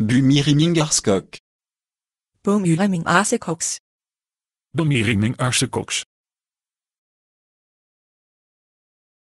Bumirimming Aarskoks. Bumirimming Aarskoks. Bumirimming Aarskoks.